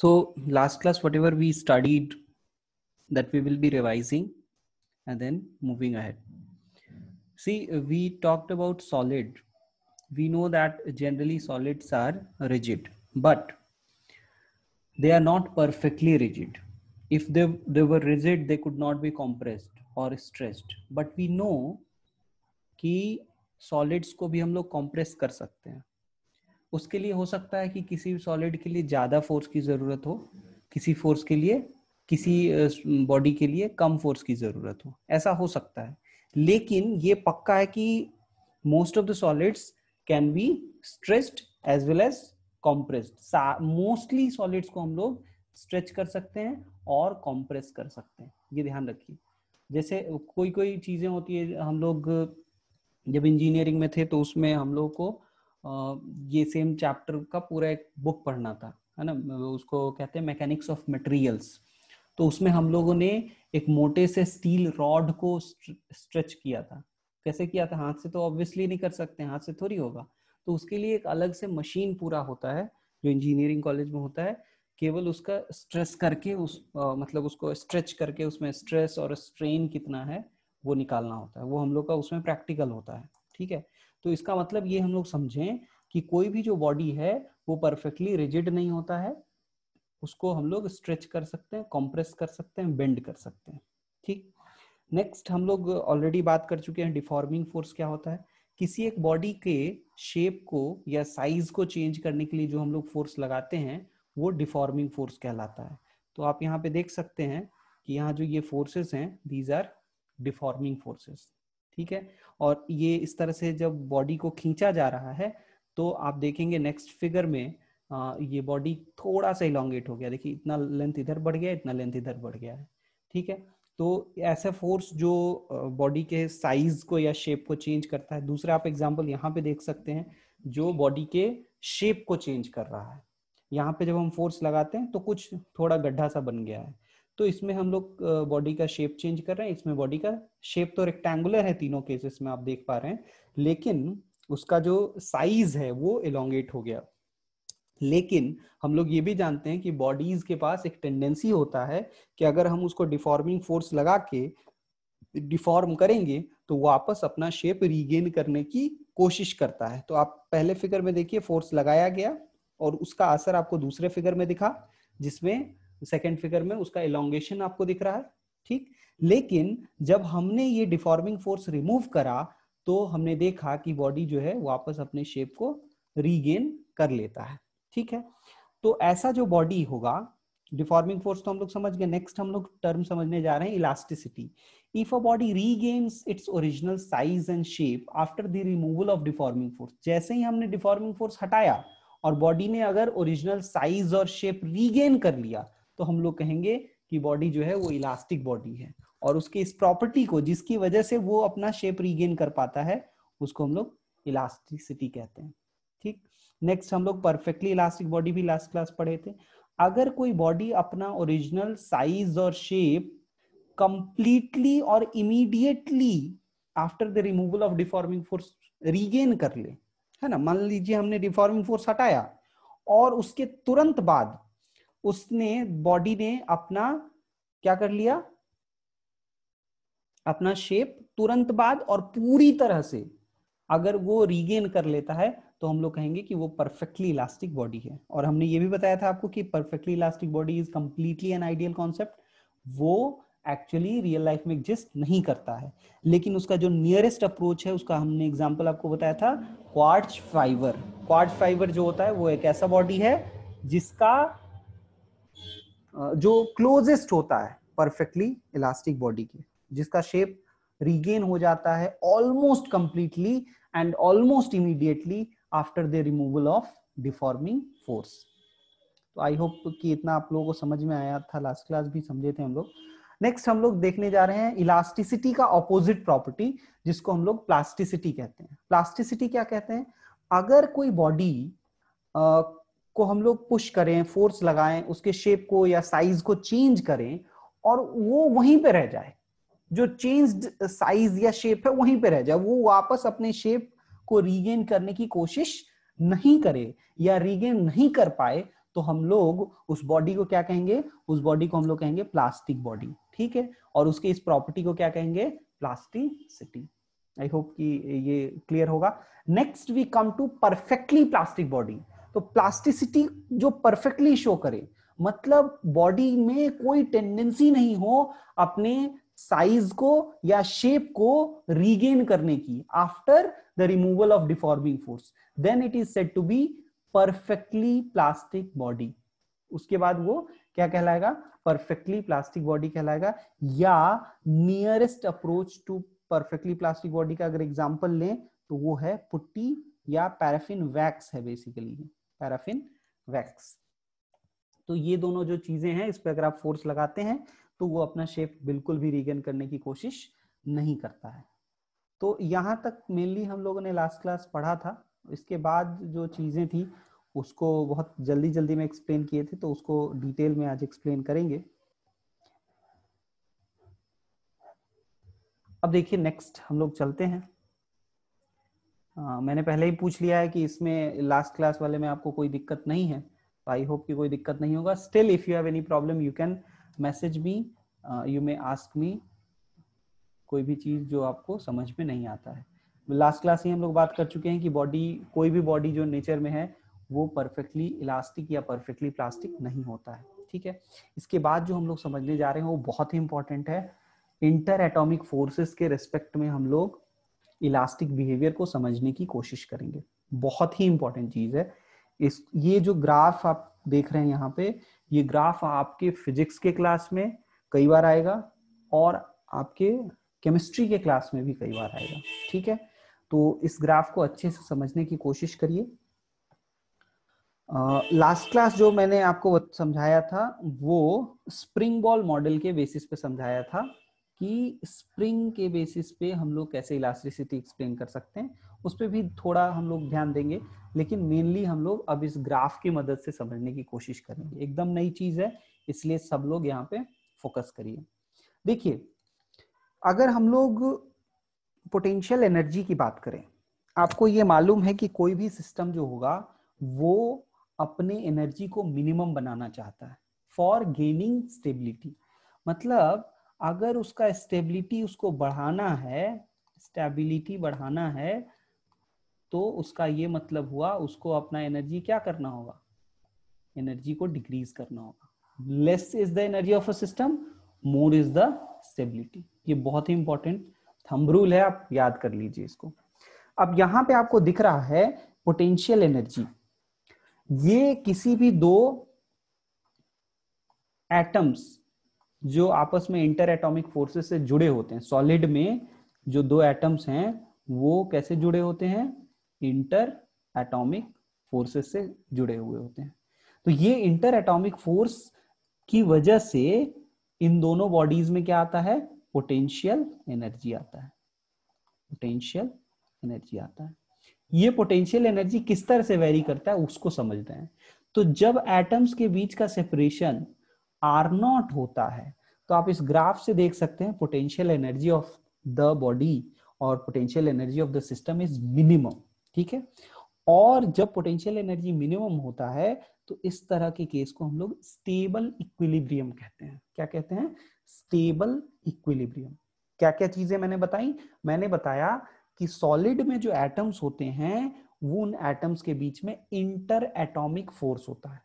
So last class, whatever we studied, that we will be revising and then moving ahead. See, we talked about solid. We know that generally solids are rigid, but they are not perfectly rigid. If they, they were rigid, they could not be compressed or stressed. But we know ki solids ko bhi hum log compress kar sakte hain. उसके लिए हो सकता है कि किसी solid के लिए ज्यादा फोर्स की जरूरत हो किसी फोर्स के लिए किसी बॉडी के लिए कम फोर्स की जरूरत हो ऐसा हो सकता है लेकिन ये पक्का है कि most of the solids can be stressed as well as compressed mostly solids को हम लोग स्ट्रेच कर सकते हैं और कॉम्प्रेस कर सकते हैं ये ध्यान रखिए जैसे कोई कोई चीजें होती है हम लोग जब इंजीनियरिंग में थे तो उसमें हम लोग को ये सेम चैप्टर का पूरा एक बुक पढ़ना था है ना उसको कहते हैं मैकेनिक्स ऑफ मटेरियल्स तो उसमें हम लोगों ने एक मोटे से स्टील रॉड को स्ट्रेच किया था कैसे किया था हाथ से तो ऑब्वियसली नहीं कर सकते हाथ से थोड़ी होगा तो उसके लिए एक अलग से मशीन पूरा होता है जो इंजीनियरिंग कॉलेज में होता है केवल उसका स्ट्रेस करके उस आ, मतलब उसको स्ट्रेच करके उसमें स्ट्रेस और स्ट्रेन कितना है वो निकालना होता है वो हम लोग का उसमें प्रैक्टिकल होता है ठीक है तो इसका मतलब ये हम लोग समझें कि कोई भी जो बॉडी है वो परफेक्टली रिजिड नहीं होता है उसको हम लोग स्ट्रेच कर सकते हैं कॉम्प्रेस कर सकते हैं बेंड कर सकते हैं ठीक नेक्स्ट हम लोग ऑलरेडी बात कर चुके हैं डिफॉर्मिंग फोर्स क्या होता है किसी एक बॉडी के शेप को या साइज को चेंज करने के लिए जो हम लोग फोर्स लगाते हैं वो डिफॉर्मिंग फोर्स कहलाता है तो आप यहाँ पे देख सकते हैं कि यहाँ जो ये फोर्सेस हैं दीज आर डिफॉर्मिंग फोर्सेस ठीक है और ये इस तरह से जब बॉडी को खींचा जा रहा है तो आप देखेंगे नेक्स्ट फिगर में आ, ये बॉडी थोड़ा सा इलांगेट हो गया देखिए इतना लेंथ इधर बढ़ गया इतना लेंथ इधर बढ़ गया है ठीक है तो ऐसा फोर्स जो बॉडी के साइज को या शेप को चेंज करता है दूसरा आप एग्जाम्पल यहाँ पे देख सकते हैं जो बॉडी के शेप को चेंज कर रहा है यहाँ पे जब हम फोर्स लगाते हैं तो कुछ थोड़ा गड्ढा सा बन गया है तो इसमें हम लोग बॉडी का शेप चेंज कर रहे हैं इसमें बॉडी का शेप तो रेक्टेंगुलर है तीनों केसेस में आप देख पा रहे हैं लेकिन उसका जो साइज है वो एलोंगेट हो गया लेकिन हम लोग ये भी जानते हैं कि बॉडीज के पास एक टेंडेंसी होता है कि अगर हम उसको डिफॉर्मिंग फोर्स लगा के डिफॉर्म करेंगे तो वापस अपना शेप रीगेन करने की कोशिश करता है तो आप पहले फिगर में देखिए फोर्स लगाया गया और उसका असर आपको दूसरे फिगर में दिखा जिसमें सेकेंड फिगर में उसका इलांगेशन आपको दिख रहा है ठीक लेकिन जब हमने ये डिफॉर्मिंग फोर्स रिमूव करा तो हमने देखा कि बॉडी जो है वापस अपने शेप को रीगेन कर लेता है ठीक है तो ऐसा जो बॉडी होगा डिफॉर्मिंग फोर्स तो हम लोग समझ गए नेक्स्ट हम लोग टर्म समझने जा रहे हैं elasticity if a body regains its original size and shape after the removal of deforming force जैसे ही हमने डिफॉर्मिंग फोर्स हटाया और बॉडी ने अगर ओरिजिनल साइज और शेप रीगेन कर लिया तो हम लोग कहेंगे कि बॉडी जो है वो इलास्टिक बॉडी है और उसके इस प्रॉपर्टी को जिसकी वजह से वो अपना शेप रिगेन कर पाता है उसको हम लोग इलास्टिसिटी कहते हैं ठीक नेक्स्ट हम लोग परफेक्टली इलास्टिक बॉडी भी लास्ट क्लास पढ़े थे अगर कोई बॉडी अपना ओरिजिनल साइज और शेप कंप्लीटली और immediately after the removal of deforming force regain कर ले है ना मान लीजिए हमने डिफॉर्मिंग फोर्स हटाया और उसके तुरंत बाद उसने बॉडी ने अपना क्या कर लिया अपना शेप तुरंत बाद और पूरी तरह से अगर वो रीगेन कर लेता है तो हम लोग कहेंगे कि वो परफेक्टली इलास्टिक बॉडी है और हमने ये भी बताया था आपको कि perfectly elastic body is completely an ideal concept वो एक्चुअली रियल लाइफ में एग्जिस्ट नहीं करता है लेकिन उसका जो नियरेस्ट अप्रोच है उसका हमने एग्जाम्पल आपको बताया था क्वार्ट फाइबर क्वार्ट फाइबर जो होता है वो एक ऐसा बॉडी है जिसका जो क्लोजेस्ट होता है परफेक्टली इलास्टिक बॉडी के जिसका शेप रिगेन हो जाता है almost completely and almost immediately after the removal of deforming force तो आई होप कि इतना आप लोगों को समझ में आया था लास्ट क्लास भी समझे थे हम लोग नेक्स्ट हम लोग देखने जा रहे हैं इलास्टिसिटी का ऑपोजिट प्रॉपर्टी जिसको हम लोग प्लास्टिसिटी कहते हैं प्लास्टिसिटी क्या कहते हैं अगर कोई बॉडी को हम लोग पुश करें फोर्स लगाएं उसके शेप को या साइज को चेंज करें और वो वहीं पे रह जाए जो चेंज साइज या शेप है वहीं पे रह जाए वो वापस अपने शेप को रीगेन करने की कोशिश नहीं करे या रीगेन नहीं कर पाए तो हम लोग उस बॉडी को क्या कहेंगे उस बॉडी को हम लोग कहेंगे प्लास्टिक बॉडी ठीक है और उसके इस प्रॉपर्टी को क्या कहेंगे प्लास्टिसिटी आई होप कि ये क्लियर होगा next we come to perfectly plastic body तो प्लास्टिसिटी जो परफेक्टली शो करे मतलब बॉडी में कोई टेंडेंसी नहीं हो अपने साइज को या शेप को रीगेन करने की after the removal of deforming force then it is said to be perfectly plastic body उसके बाद वो क्या कहलाएगा परफेक्टली प्लास्टिक बॉडी कहलाएगा या nearest approach to perfectly plastic body का अगर एग्जाम्पल लें तो वो है पुट्टी या पैराफिन वैक्स है बेसिकली पैराफिन वैक्स तो ये दोनों जो चीजें हैं इस पर अगर आप फोर्स लगाते हैं तो वो अपना शेप बिल्कुल भी रिगेन करने की कोशिश नहीं करता है तो यहाँ तक मेनली हम लोगों ने लास्ट क्लास पढ़ा था इसके बाद जो चीजें थी उसको बहुत जल्दी जल्दी में एक्सप्लेन किए थे तो उसको डिटेल में आज एक्सप्लेन करेंगे अब देखिए नेक्स्ट हम लोग चलते हैं आ, हाँ, मैंने पहले ही पूछ लिया है कि इसमें लास्ट क्लास वाले में आपको कोई दिक्कत नहीं है तो आई होप कि कोई दिक्कत नहीं होगा still if you have any problem you can message me you may ask me कोई भी चीज जो आपको समझ में नहीं आता है लास्ट क्लास ही हम लोग बात कर चुके हैं कि बॉडी कोई भी बॉडी जो नेचर में है वो परफेक्टली इलास्टिक या परफेक्टली प्लास्टिक नहीं होता है ठीक है इसके बाद जो हम लोग समझने जा रहे हैं वो बहुत ही इंपॉर्टेंट है इंटर एटॉमिक फोर्सेस के रिस्पेक्ट में हम लोग इलास्टिक बिहेवियर को समझने की कोशिश करेंगे बहुत ही इंपॉर्टेंट चीज है इस ये जो ग्राफ आप देख रहे हैं यहाँ पे ये ग्राफ आपके फिजिक्स के क्लास में कई बार आएगा और आपके केमिस्ट्री के क्लास में भी कई बार आएगा ठीक है तो इस ग्राफ को अच्छे से समझने की कोशिश करिए लास्ट क्लास जो मैंने आपको समझाया था वो स्प्रिंग बॉल मॉडल के बेसिस पे समझाया था कि स्प्रिंग के बेसिस पे हम लोग कैसे इलास्ट्रिसिटी एक्सप्लेन कर सकते हैं उस पर भी थोड़ा हम लोग ध्यान देंगे लेकिन मेनली हम लोग अब इस ग्राफ की मदद से समझने की कोशिश करेंगे एकदम नई चीज है इसलिए सब लोग यहाँ पे फोकस करिए देखिए अगर हम लोग पोटेंशियल एनर्जी की बात करें आपको ये मालूम है कि कोई भी सिस्टम जो होगा वो अपने एनर्जी को मिनिमम बनाना चाहता है फॉर गेनिंग स्टेबिलिटी मतलब अगर उसका स्टेबिलिटी उसको बढ़ाना है स्टेबिलिटी बढ़ाना है तो उसका ये मतलब हुआ उसको अपना एनर्जी क्या करना होगा एनर्जी को डिक्रीज करना होगा less is the energy of a system more is the stability ये बहुत ही इंपॉर्टेंट थंब रूल है आप याद कर लीजिए इसको अब यहां पे आपको दिख रहा है पोटेंशियल एनर्जी ये किसी भी दो एटम्स जो आपस में इंटर एटॉमिक फोर्सेस से जुड़े होते हैं सॉलिड में जो दो एटम्स हैं वो कैसे जुड़े होते हैं इंटर एटॉमिक फोर्सेस से जुड़े हुए होते हैं तो ये इंटर एटॉमिक फोर्स की वजह से इन दोनों बॉडीज में क्या आता है पोटेंशियल एनर्जी आता है पोटेंशियल एनर्जी आता है ये पोटेंशियल एनर्जी किस तरह से वेरी करता है उसको समझते हैं तो जब एटम्स के बीच का सेपरेशन आर नॉट होता है तो आप इस ग्राफ से देख सकते हैं potential energy of the body और potential energy of the system is minimum ठीक है और जब पोटेंशियल एनर्जी मिनिमम होता है तो इस तरह के केस को हम लोग स्टेबल इक्विलिब्रियम कहते हैं क्या कहते हैं स्टेबल इक्विलिब्रियम क्या क्या चीजें मैंने बताई मैंने बताया कि सॉलिड में जो एटम्स होते हैं वो उन एटम्स के बीच में इंटर एटॉमिक फोर्स होता है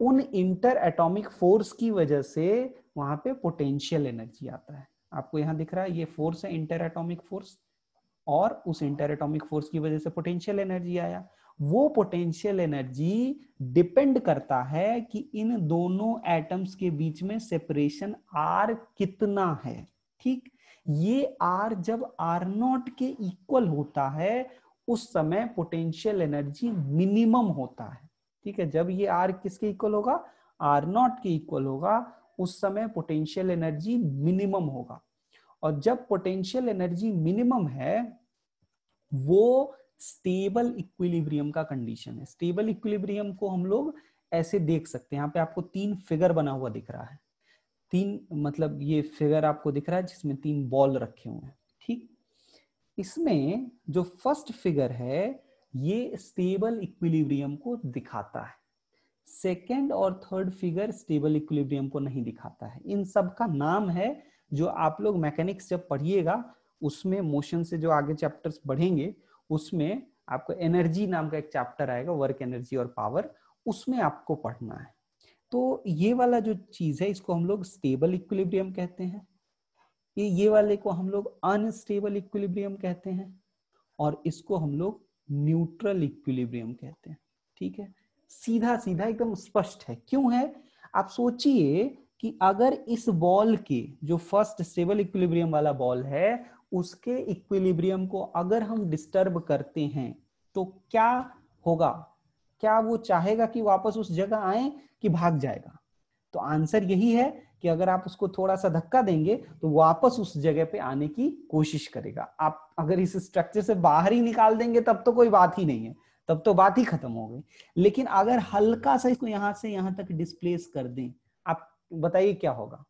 उन इंटर एटॉमिक फोर्स की वजह से वहां पे पोटेंशियल एनर्जी आता है आपको यहां दिख रहा है ये फोर्स है इंटर एटॉमिक फोर्स और उस इंटर एटॉमिक फोर्स की वजह से पोटेंशियल एनर्जी आया वो पोटेंशियल एनर्जी डिपेंड करता है कि इन दोनों एटम्स के बीच में सेपरेशन आर कितना है ठीक ये आर जब आर नॉट के इक्वल होता है उस समय पोटेंशियल एनर्जी मिनिमम होता है ठीक है जब ये आर किसके इक्वल होगा आर नॉट के इक्वल होगा उस समय पोटेंशियल एनर्जी मिनिमम होगा और जब पोटेंशियल एनर्जी मिनिमम है वो स्टेबल इक्विलिब्रियम का कंडीशन है स्टेबल इक्विलिब्रियम को हम लोग ऐसे देख सकते हैं यहाँ पे आपको तीन फिगर बना हुआ दिख रहा है तीन मतलब ये फिगर आपको दिख रहा है जिसमें तीन बॉल रखे हुए हैं ठीक इसमें जो फर्स्ट फिगर है ये स्टेबल इक्विलिब्रियम को दिखाता है सेकेंड और थर्ड फिगर स्टेबल इक्विलिब्रियम को नहीं दिखाता है इन सब का नाम है जो आप लोग मैकेनिक्स जब पढ़िएगा उसमें मोशन से जो आगे चैप्टर्स बढ़ेंगे उसमें आपको एनर्जी नाम का एक चैप्टर आएगा वर्क एनर्जी और पावर उसमें आपको पढ़ना है तो ये वाला जो चीज है इसको हम लोग स्टेबल इक्विलिब्रियम कहते हैं ये वाले को हम लोग अनस्टेबल इक्विलिब्रियम कहते हैं और इसको हम लोग न्यूट्रल इक्विलिब्रियम कहते हैं ठीक है सीधा सीधा एकदम स्पष्ट है क्यों है आप सोचिए कि अगर इस बॉल के जो फर्स्ट स्टेबल इक्विलिब्रियम वाला बॉल है उसके इक्विलिब्रियम को अगर हम डिस्टर्ब करते हैं तो क्या होगा क्या वो चाहेगा कि वापस उस जगह आए कि भाग जाएगा तो आंसर यही है कि अगर आप उसको थोड़ा सा धक्का देंगे तो वापस उस जगह पे आने की कोशिश करेगा आप अगर इस स्ट्रक्चर से बाहर ही निकाल देंगे तब तो कोई बात ही नहीं है तब तो बात ही खत्म हो गई लेकिन अगर हल्का सा इसको यहाँ से यहाँ तक डिस्प्लेस कर दें आप बताइए क्या होगा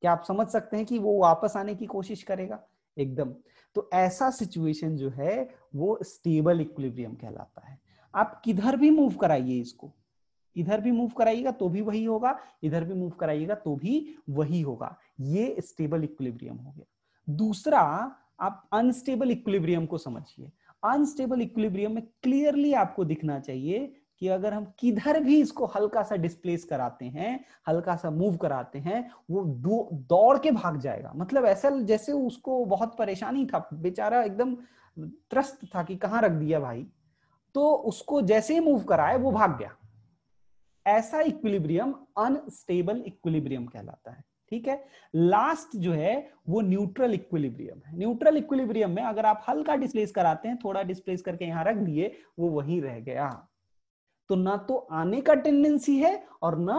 क्या आप समझ सकते हैं कि वो वापस आने की कोशिश करेगा एकदम तो ऐसा सिचुएशन जो है वो स्टेबल इक्विलिब्रियम कहलाता है आप किधर भी मूव कराइए इसको इधर भी मूव कराइएगा तो भी वही होगा इधर भी मूव कराइएगा तो भी वही होगा ये स्टेबल इक्विलिब्रियम हो गया दूसरा आप अनस्टेबल इक्विलिब्रियम को समझिए अनस्टेबल इक्विलिब्रियम में क्लियरली आपको दिखना चाहिए कि अगर हम किधर भी इसको हल्का सा डिस्प्लेस कराते हैं हल्का सा मूव कराते हैं वो दौड़ के भाग जाएगा मतलब ऐसा जैसे उसको बहुत परेशानी था बेचारा एकदम त्रस्त था कि कहां रख दिया भाई तो उसको जैसे ही मूव कराए वो भाग गया ऐसा इक्विलिब्रियम अनस्टेबल इक्विलिब्रियम कहलाता है ठीक है लास्ट जो है वो न्यूट्रल इक्विलिब्रियम है न्यूट्रल इक्विलिब्रियम में अगर आप हल्का डिस्प्लेस कराते हैं थोड़ा डिस्प्लेस करके यहां रख दिए वो वही रह गया तो ना तो आने का टेंडेंसी है और ना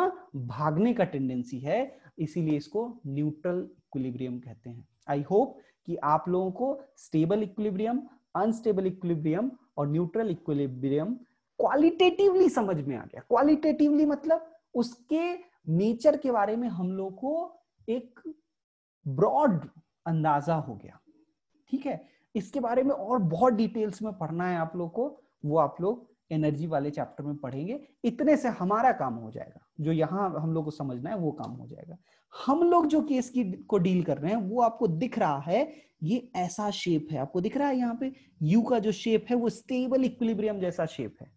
भागने का टेंडेंसी है इसीलिए इसको न्यूट्रल इक्विलिब्रियम कहते हैं आई होप कि आप लोगों को स्टेबल इक्विलिब्रियम अनस्टेबल इक्विलिब्रियम और न्यूट्रल इक्विलिब्रियम क्वालिटेटिवली समझ में आ गया क्वालिटेटिवली मतलब उसके नेचर के बारे में हम लोग को एक ब्रॉड अंदाजा हो गया ठीक है इसके बारे में और बहुत डिटेल्स में पढ़ना है आप लोग को वो आप लोग एनर्जी वाले चैप्टर में पढ़ेंगे इतने से हमारा काम हो जाएगा जो यहाँ हम लोग को समझना है वो काम हो जाएगा हम लोग जो केस की को डील कर रहे हैं वो आपको दिख रहा है ये ऐसा शेप है आपको दिख रहा है यहाँ पे यू का जो शेप है वो स्टेबल इक्विलिब्रियम जैसा शेप है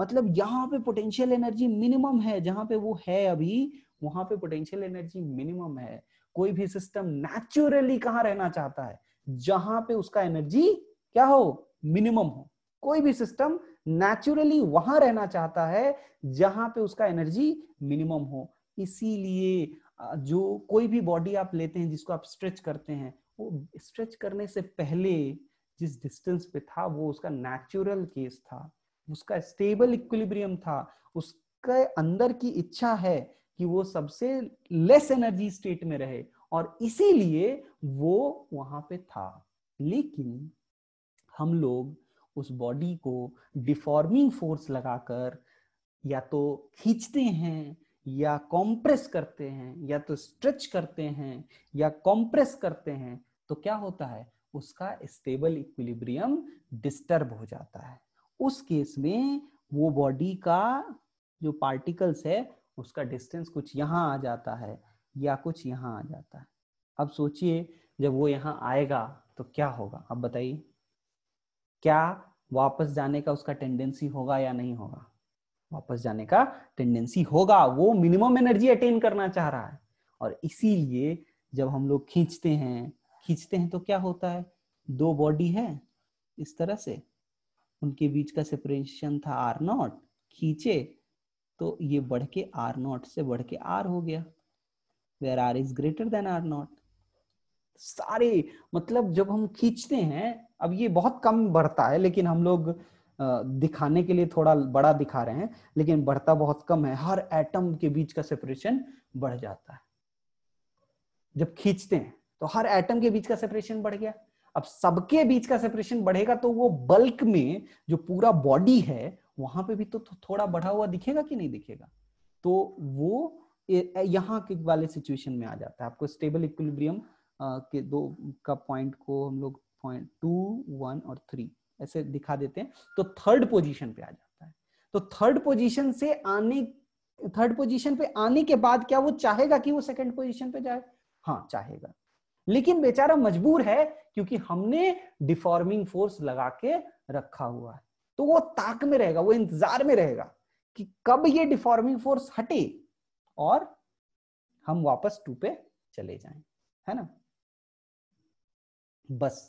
मतलब यहाँ पे पोटेंशियल एनर्जी मिनिमम है जहां पे वो है अभी वहां पे पोटेंशियल एनर्जी मिनिमम है कोई भी सिस्टम नेचुरली कहा रहना चाहता है जहां पे उसका एनर्जी क्या हो मिनिमम हो कोई भी सिस्टम नेचुरली वहां रहना चाहता है जहां पे उसका एनर्जी मिनिमम हो इसीलिए जो कोई भी बॉडी आप लेते हैं जिसको आप स्ट्रेच करते हैं वो स्ट्रेच करने से पहले जिस डिस्टेंस पे था वो उसका नेचुरल केस था उसका स्टेबल इक्विलिब्रियम था उसके अंदर की इच्छा है कि वो सबसे लेस एनर्जी स्टेट में रहे और इसीलिए वो वहां पे था लेकिन हम लोग उस बॉडी को डिफॉर्मिंग फोर्स लगाकर या तो खींचते हैं या कॉम्प्रेस करते हैं या तो स्ट्रेच करते हैं या कॉम्प्रेस करते हैं तो क्या होता है उसका स्टेबल इक्विलिब्रियम डिस्टर्ब हो जाता है उस केस में वो बॉडी का जो पार्टिकल्स है उसका डिस्टेंस कुछ यहाँ आ जाता है या कुछ यहाँ आ जाता है अब सोचिए जब वो यहाँ आएगा तो क्या होगा अब बताइए क्या वापस जाने का उसका टेंडेंसी होगा या नहीं होगा वापस जाने का टेंडेंसी होगा वो मिनिमम एनर्जी अटेन करना चाह रहा है और इसीलिए जब हम लोग खींचते हैं खींचते हैं तो क्या होता है दो बॉडी है इस तरह से उनके बीच का सेपरेशन था आर नॉट खींचे तो ये बढ़ के आर नॉट से बढ़ के आर हो गया where R is greater than R naught सारे मतलब जब हम खींचते हैं अब ये बहुत कम बढ़ता है लेकिन हम लोग दिखाने के लिए थोड़ा बड़ा दिखा रहे हैं लेकिन बढ़ता बहुत कम है हर एटम के बीच का सेपरेशन बढ़ जाता है जब खींचते हैं तो हर एटम के बीच का सेपरेशन बढ़ गया अब सबके बीच का सेपरेशन बढ़ेगा तो वो बल्क में जो पूरा बॉडी है वहां पे भी तो थोड़ा बढ़ा हुआ दिखेगा कि नहीं दिखेगा तो वो यहाँ के वाले सिचुएशन में आ जाता है आपको स्टेबल इक्विलिब्रियम के दो का पॉइंट को हम लोग पॉइंट टू वन और थ्री ऐसे दिखा देते हैं तो थर्ड पोजीशन पे आ जाता है तो थर्ड पोजीशन से आने थर्ड पोजीशन पे आने के बाद क्या वो चाहेगा कि वो सेकंड पोजीशन पे जाए हाँ चाहेगा लेकिन बेचारा मजबूर है क्योंकि हमने डिफॉर्मिंग फोर्स लगा के रखा हुआ है तो वो ताक में रहेगा वो इंतजार में रहेगा कि कब ये डिफॉर्मिंग फोर्स हटे और हम वापस टू पे चले जाएं है ना बस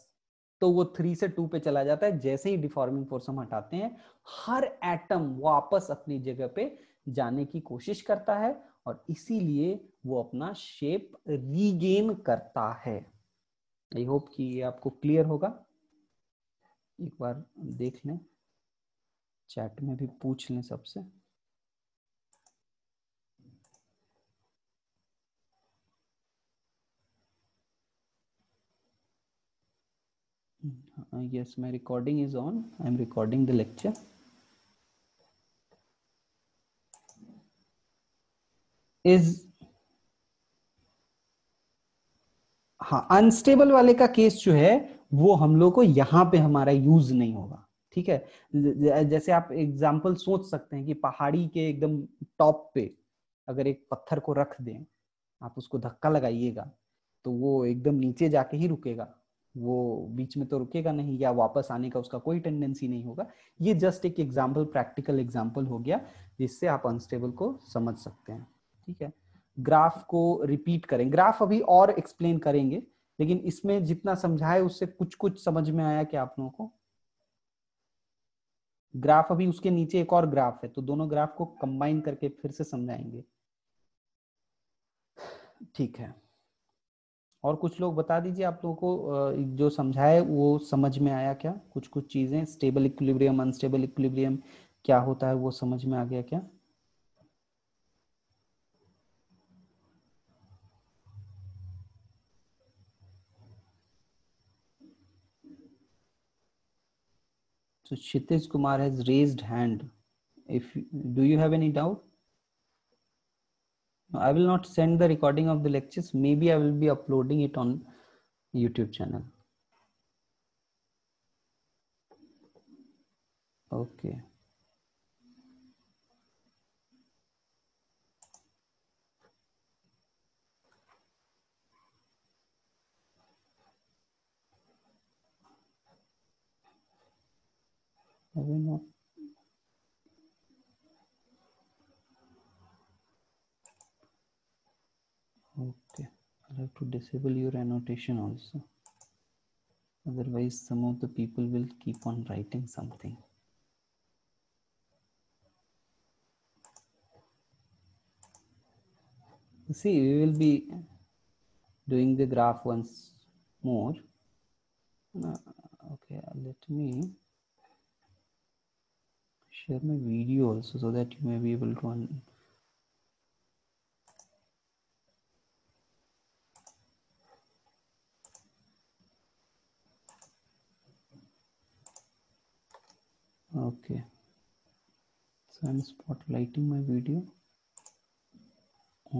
तो वो थ्री से टू पे चला जाता है जैसे ही डिफॉर्मिंग फोर्स हम हटाते हैं हर एटम वापस अपनी जगह पे जाने की कोशिश करता है और इसीलिए वो अपना शेप रीगेन करता है आई होप कि ये आपको क्लियर होगा एक बार देख लें चैट में भी पूछ लें सबसे हाँ, yes my recording is on am recording the lecture is हाँ अनस्टेबल वाले का केस जो है वो हम लोग को यहाँ पे हमारा यूज नहीं होगा ठीक है जैसे आप एग्जाम्पल सोच सकते हैं कि पहाड़ी के एकदम टॉप पे अगर एक पत्थर को रख दें आप उसको धक्का लगाइएगा तो वो एकदम नीचे जाके ही रुकेगा वो बीच में तो रुकेगा नहीं या वापस आने का उसका कोई टेंडेंसी नहीं होगा ये जस्ट एक एग्जाम्पल प्रैक्टिकल एग्जाम्पल हो गया जिससे आप अनस्टेबल को समझ सकते हैं ठीक है ग्राफ को रिपीट करें ग्राफ अभी और एक्सप्लेन करेंगे लेकिन इसमें जितना समझाए उससे कुछ कुछ समझ में आया क्या आप लोगों को ग्राफ अभी उसके नीचे एक और ग्राफ है तो दोनों ग्राफ को कंबाइन करके फिर से समझाएंगे ठीक है और कुछ लोग बता दीजिए आप लोगों को जो समझाए वो समझ में आया क्या कुछ कुछ चीजें स्टेबल इक्विलिब्रियम अनस्टेबल इक्विलिब्रियम क्या होता है वो समझ में आ गया क्या So Shitish Kumar has raised hand. If do you have any doubt? No, I will not send the recording of the lectures. Maybe I will be uploading it on YouTube channel. Okay. I will not. Okay, I'll have to disable your annotation also. Otherwise, some of the people will keep on writing something. See, we will be doing the graph once more. Uh, okay, let me share my video also so that you may be able to un okay so i'm spotlighting my video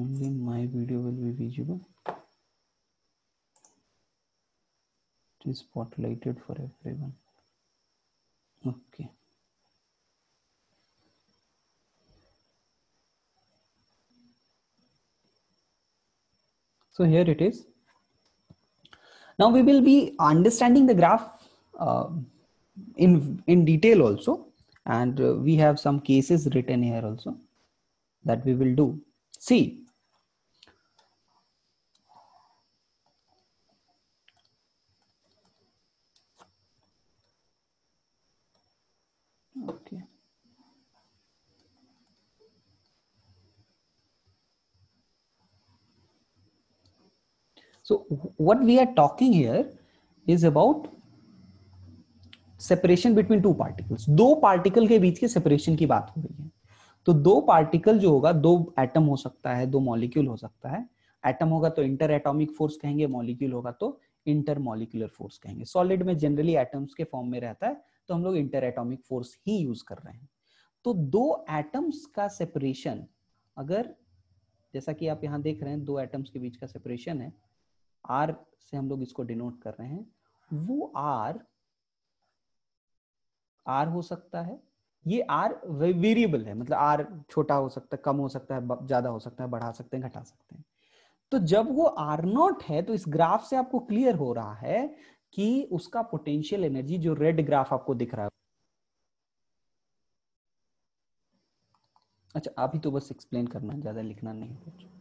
only my video will be visible it is spotlighted for everyone okay So here it is. Now we will be understanding the graph uh, in, in detail also. And uh, we have some cases written here also that we will do. See, So what we are talking here is about separation between two particles दो particle के बीच के separation की बात हो रही है तो दो पार्टिकल जो होगा दो एटम हो सकता है दो मॉलिक्यूल हो सकता है एटम होगा तो इंटर एटोमिक फोर्स कहेंगे मॉलिक्यूल होगा तो इंटर मॉलिक्यूलर फोर्स कहेंगे सॉलिड में जनरली एटम्स के फॉर्म में रहता है तो हम लोग इंटर एटॉमिक फोर्स ही यूज कर रहे हैं तो दो एटम्स का सेपरेशन अगर जैसा कि आप यहां देख रहे हैं दो एटम्स के बीच का सेपरेशन है आर से हम लोग इसको डिनोट कर रहे हैं वो आर आर हो सकता है ये आर वेरिएबल है मतलब आर छोटा हो सकता है कम हो सकता है ज्यादा हो सकता है बढ़ा सकते हैं घटा सकते हैं तो जब वो आर नॉट है तो इस ग्राफ से आपको क्लियर हो रहा है कि उसका पोटेंशियल एनर्जी जो रेड ग्राफ आपको दिख रहा है अच्छा अभी तो बस एक्सप्लेन करना ज्यादा लिखना नहीं कुछ